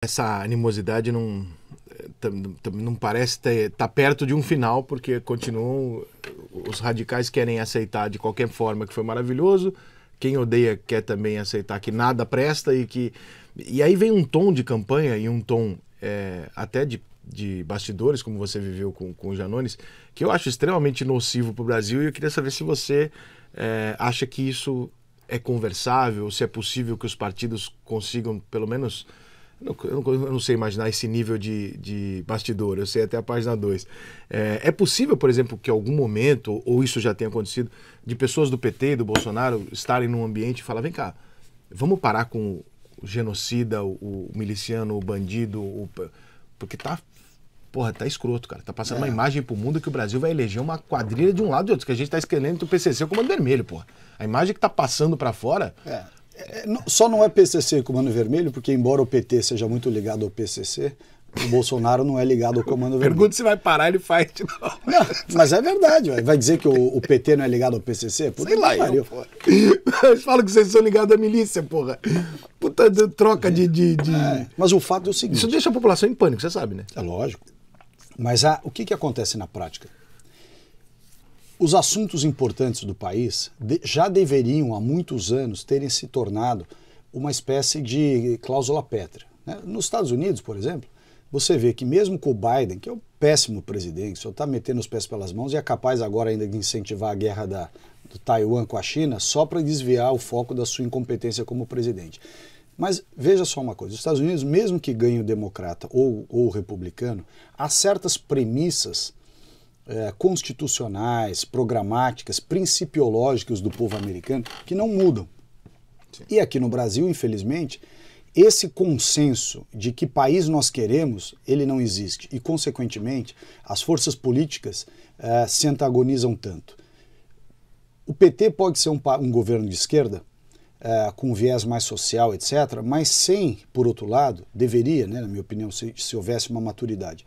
essa animosidade não não parece estar tá perto de um final porque continuam os radicais querem aceitar de qualquer forma que foi maravilhoso quem odeia quer também aceitar que nada presta e que e aí vem um tom de campanha e um tom é, até de, de bastidores como você viveu com, com o Janones que eu acho extremamente nocivo para o Brasil e eu queria saber se você é, acha que isso é conversável se é possível que os partidos consigam pelo menos não, eu, não, eu não, sei imaginar esse nível de, de bastidor, eu sei até a página 2. É, é, possível, por exemplo, que algum momento, ou isso já tenha acontecido, de pessoas do PT e do Bolsonaro estarem num ambiente e falar: vem cá, vamos parar com o genocida, o, o miliciano, o bandido, o... porque tá. Porra, tá escroto, cara. Tá passando é. uma imagem pro mundo que o Brasil vai eleger uma quadrilha de um lado e outro, que a gente tá esquecendo do PCC é o Comando Vermelho, porra. A imagem que tá passando para fora. É é, é, só não é PCC Comando Vermelho, porque embora o PT seja muito ligado ao PCC, o Bolsonaro não é ligado ao Comando Vermelho. Pergunta se vai parar, ele faz de novo. Não, mas é verdade. Vai dizer que o, o PT não é ligado ao PCC? Puta Sei lá, pariu. eu, Eles que vocês são ligados à milícia, porra. Puta de, troca de... de, de... É, mas o fato é o seguinte... Isso deixa a população em pânico, você sabe, né? É lógico. Mas a, o que, que acontece na prática? Os assuntos importantes do país já deveriam há muitos anos terem se tornado uma espécie de cláusula pétrea. Né? Nos Estados Unidos, por exemplo, você vê que mesmo com o Biden, que é um péssimo presidente, só está metendo os pés pelas mãos e é capaz agora ainda de incentivar a guerra da, do Taiwan com a China só para desviar o foco da sua incompetência como presidente. Mas veja só uma coisa: os Estados Unidos, mesmo que ganhe o democrata ou, ou o republicano, há certas premissas é, constitucionais, programáticas, principiológicas do povo americano que não mudam. Sim. E aqui no Brasil, infelizmente, esse consenso de que país nós queremos, ele não existe. E, consequentemente, as forças políticas é, se antagonizam tanto. O PT pode ser um, um governo de esquerda, é, com um viés mais social, etc., mas sem, por outro lado, deveria, né, na minha opinião, se, se houvesse uma maturidade,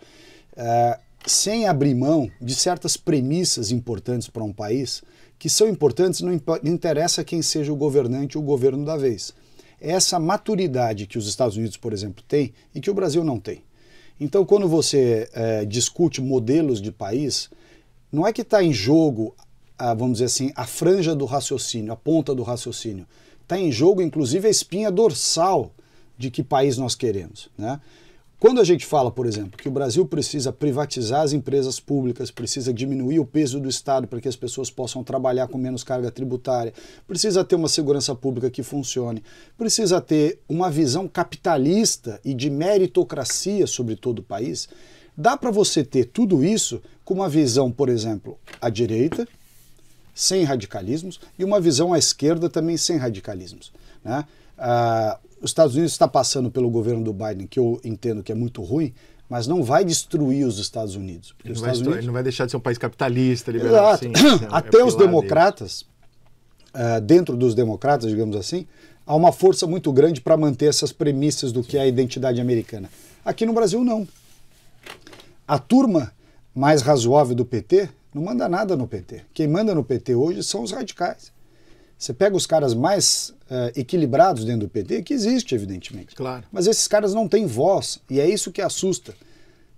é, sem abrir mão de certas premissas importantes para um país, que são importantes, não interessa quem seja o governante ou o governo da vez. É essa maturidade que os Estados Unidos, por exemplo, têm e que o Brasil não tem. Então, quando você é, discute modelos de país, não é que está em jogo, a, vamos dizer assim, a franja do raciocínio, a ponta do raciocínio. Está em jogo, inclusive, a espinha dorsal de que país nós queremos. Né? Quando a gente fala, por exemplo, que o Brasil precisa privatizar as empresas públicas, precisa diminuir o peso do Estado para que as pessoas possam trabalhar com menos carga tributária, precisa ter uma segurança pública que funcione, precisa ter uma visão capitalista e de meritocracia sobre todo o país, dá para você ter tudo isso com uma visão, por exemplo, à direita, sem radicalismos e uma visão à esquerda também sem radicalismos. Né? Ah, os Estados Unidos está passando pelo governo do Biden, que eu entendo que é muito ruim, mas não vai destruir os Estados Unidos. Ele, os Estados Unidos... ele não, vai deixar de ser um país capitalista, liberal. Assim, né? é Até é os democratas, uh, dentro dos democratas, digamos assim, há uma força muito grande para manter essas premissas do que é a identidade americana. Aqui no Brasil, não. A turma mais razoável do PT não manda nada no PT. Quem manda no PT hoje são os radicais. Você pega os caras mais uh, equilibrados dentro do PT, que existe, evidentemente. Claro. Mas esses caras não têm voz, e é isso que assusta.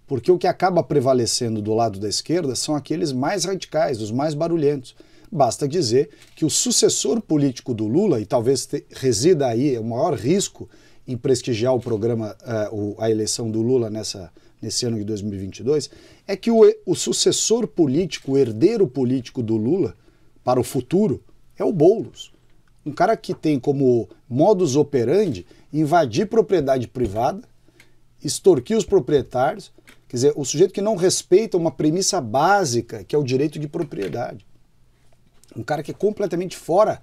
Porque o que acaba prevalecendo do lado da esquerda são aqueles mais radicais, os mais barulhentos. Basta dizer que o sucessor político do Lula, e talvez te, resida aí é o maior risco em prestigiar o programa, uh, o, a eleição do Lula nessa, nesse ano de 2022, é que o, o sucessor político, o herdeiro político do Lula para o futuro é o Boulos. Um cara que tem como modus operandi invadir propriedade privada, extorquir os proprietários, quer dizer, o sujeito que não respeita uma premissa básica, que é o direito de propriedade. Um cara que é completamente fora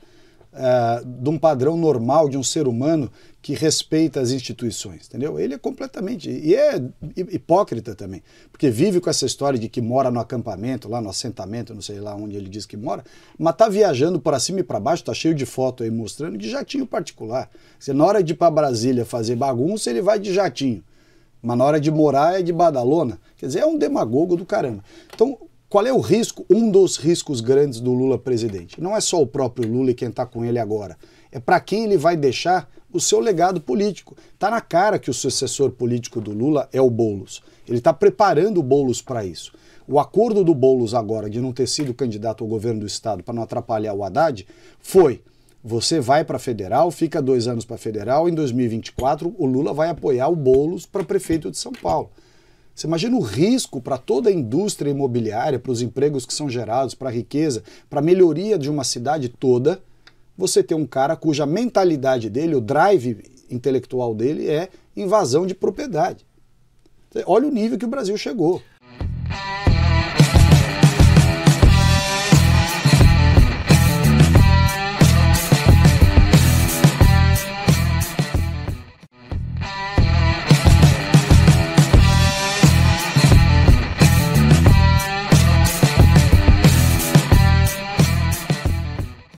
uh, de um padrão normal de um ser humano que respeita as instituições, entendeu? Ele é completamente e é hipócrita também, porque vive com essa história de que mora no acampamento, lá no assentamento, não sei lá onde ele diz que mora, mas tá viajando para cima e para baixo, tá cheio de foto aí mostrando de jatinho particular. Se na hora de ir para Brasília fazer bagunça, ele vai de jatinho mas na hora de morar é de badalona. Quer dizer, é um demagogo do caramba. Então, qual é o risco? Um dos riscos grandes do Lula presidente. Não é só o próprio Lula e quem está com ele agora. É para quem ele vai deixar o seu legado político. Está na cara que o sucessor político do Lula é o Boulos. Ele está preparando o Boulos para isso. O acordo do Boulos agora de não ter sido candidato ao governo do Estado para não atrapalhar o Haddad foi: você vai para federal, fica dois anos para federal, em 2024 o Lula vai apoiar o Boulos para prefeito de São Paulo. Você imagina o risco para toda a indústria imobiliária, para os empregos que são gerados, para a riqueza, para a melhoria de uma cidade toda, você ter um cara cuja mentalidade dele, o drive intelectual dele é invasão de propriedade. Olha o nível que o Brasil chegou.